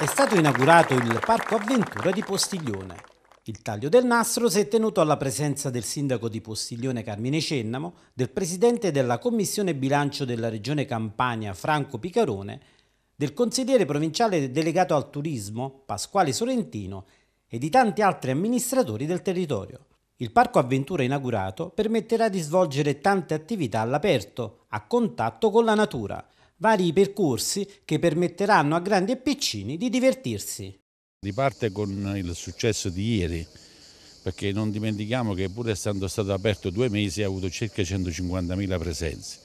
È stato inaugurato il Parco Avventura di Postiglione. Il taglio del nastro si è tenuto alla presenza del sindaco di Postiglione Carmine Cennamo, del presidente della Commissione Bilancio della Regione Campania Franco Picarone, del consigliere provinciale delegato al turismo Pasquale Sorrentino e di tanti altri amministratori del territorio. Il parco avventura inaugurato permetterà di svolgere tante attività all'aperto, a contatto con la natura, vari percorsi che permetteranno a grandi e piccini di divertirsi. Di parte con il successo di ieri, perché non dimentichiamo che pur essendo stato aperto due mesi ha avuto circa 150.000 presenze.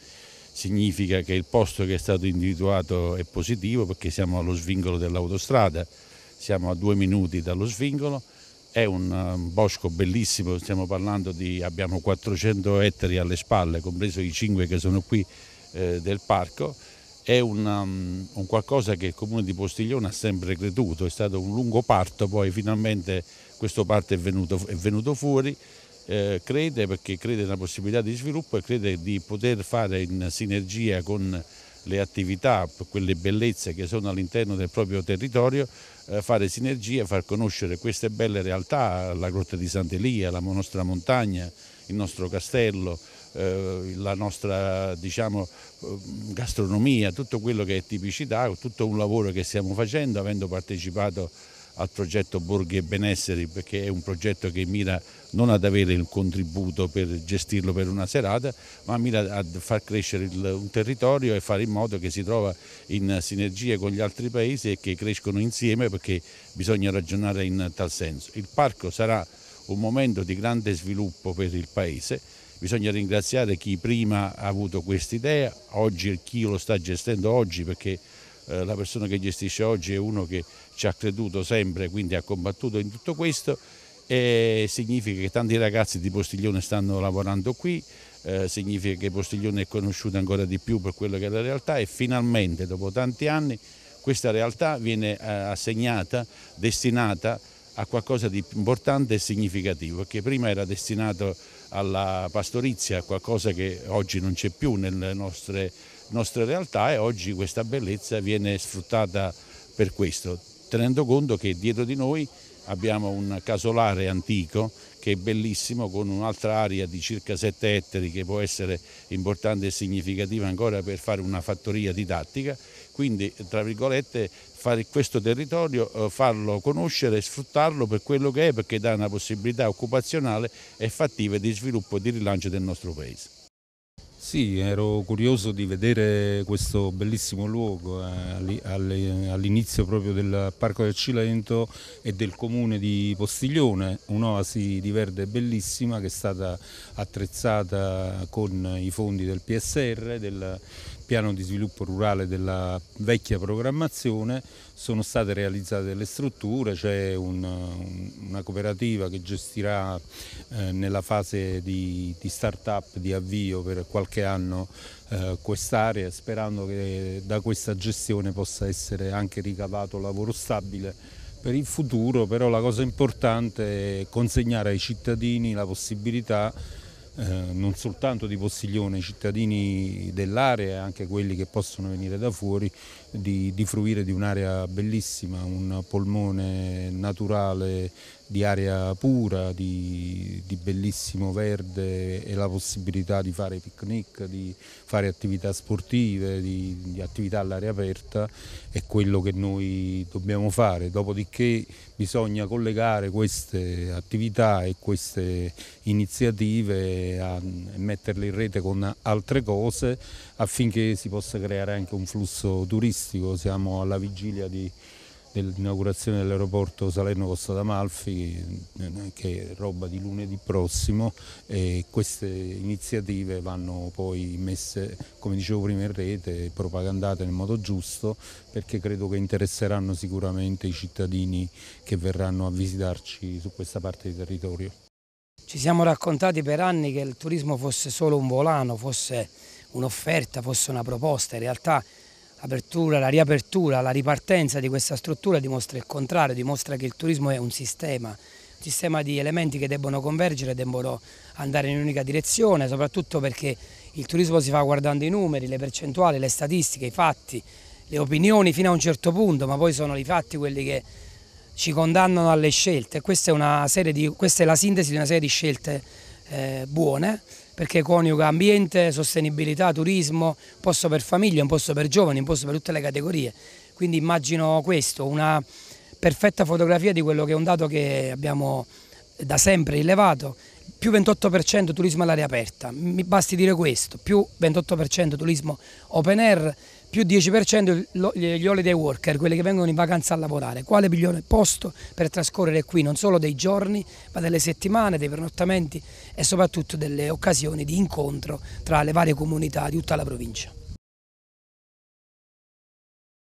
Significa che il posto che è stato individuato è positivo perché siamo allo svingolo dell'autostrada, siamo a due minuti dallo svingolo, è un um, bosco bellissimo, stiamo parlando di abbiamo 400 ettari alle spalle, compreso i 5 che sono qui eh, del parco. È un, um, un, qualcosa che il comune di Postiglione ha sempre creduto, è stato un lungo parto, poi finalmente questo parto è venuto, è venuto fuori. Eh, crede perché crede nella possibilità di sviluppo e crede di poter fare in sinergia con le attività, quelle bellezze che sono all'interno del proprio territorio, eh, fare sinergie, far conoscere queste belle realtà, la Grotta di Sant'Elia, la nostra montagna, il nostro castello, eh, la nostra diciamo, eh, gastronomia, tutto quello che è tipicità, tutto un lavoro che stiamo facendo avendo partecipato al progetto Borghi e Benesseri perché è un progetto che mira non ad avere un contributo per gestirlo per una serata, ma mira a far crescere il, un territorio e fare in modo che si trova in sinergia con gli altri paesi e che crescono insieme perché bisogna ragionare in tal senso. Il parco sarà un momento di grande sviluppo per il paese. Bisogna ringraziare chi prima ha avuto questa idea, oggi chi lo sta gestendo oggi perché eh, la persona che gestisce oggi è uno che ci ha creduto sempre, quindi ha combattuto in tutto questo e significa che tanti ragazzi di Postiglione stanno lavorando qui, eh, significa che Postiglione è conosciuto ancora di più per quello che è la realtà e finalmente dopo tanti anni questa realtà viene eh, assegnata, destinata a qualcosa di importante e significativo, che prima era destinato alla pastorizia, a qualcosa che oggi non c'è più nelle nostre nostra realtà e oggi questa bellezza viene sfruttata per questo, tenendo conto che dietro di noi abbiamo un casolare antico che è bellissimo con un'altra area di circa 7 ettari che può essere importante e significativa ancora per fare una fattoria didattica, quindi tra virgolette fare questo territorio, eh, farlo conoscere, e sfruttarlo per quello che è perché dà una possibilità occupazionale e fattiva di sviluppo e di rilancio del nostro paese. Sì, ero curioso di vedere questo bellissimo luogo eh, all'inizio proprio del Parco del Cilento e del comune di Postiglione, un'oasi di verde bellissima che è stata attrezzata con i fondi del PSR, del piano di sviluppo rurale della vecchia programmazione sono state realizzate delle strutture, c'è un, una cooperativa che gestirà eh, nella fase di, di start-up, di avvio per qualche anno eh, quest'area, sperando che da questa gestione possa essere anche ricavato lavoro stabile per il futuro, però la cosa importante è consegnare ai cittadini la possibilità eh, non soltanto di Postiglione, i cittadini dell'area e anche quelli che possono venire da fuori, di, di fruire di un'area bellissima, un polmone naturale di aria pura, di, di, bellissimo verde e la possibilità di fare picnic, di fare attività sportive, di, di attività all'aria aperta è quello che noi dobbiamo fare. Dopodiché bisogna collegare queste attività e queste iniziative a, e metterle in rete con altre cose affinché si possa creare anche un flusso turistico. Siamo alla vigilia di dell'inaugurazione dell'aeroporto Salerno Costa d'Amalfi eh, che è roba di lunedì prossimo e queste iniziative vanno poi messe come dicevo prima in rete propagandate nel modo giusto perché credo che interesseranno sicuramente i cittadini che verranno a visitarci su questa parte di territorio. Ci siamo raccontati per anni che il turismo fosse solo un volano, fosse un'offerta, fosse una proposta, in realtà l'apertura, la riapertura, la ripartenza di questa struttura dimostra il contrario, dimostra che il turismo è un sistema, un sistema di elementi che debbono convergere, debbono andare in un'unica direzione, soprattutto perché il turismo si fa guardando i numeri, le percentuali, le statistiche, i fatti, le opinioni fino a un certo punto, ma poi sono i fatti quelli che ci condannano alle scelte. Questa è, di, questa è la sintesi di una serie di scelte eh, buone perché coniuga ambiente, sostenibilità, turismo, un posto per famiglia, un posto per giovani, un posto per tutte le categorie. Quindi immagino questo, una perfetta fotografia di quello che è un dato che abbiamo da sempre rilevato, più 28% turismo all'aria aperta, mi basti dire questo, più 28% turismo open air, più 10% gli holiday worker, quelli che vengono in vacanza a lavorare. Quale migliore posto per trascorrere qui non solo dei giorni, ma delle settimane, dei pernottamenti e soprattutto delle occasioni di incontro tra le varie comunità di tutta la provincia.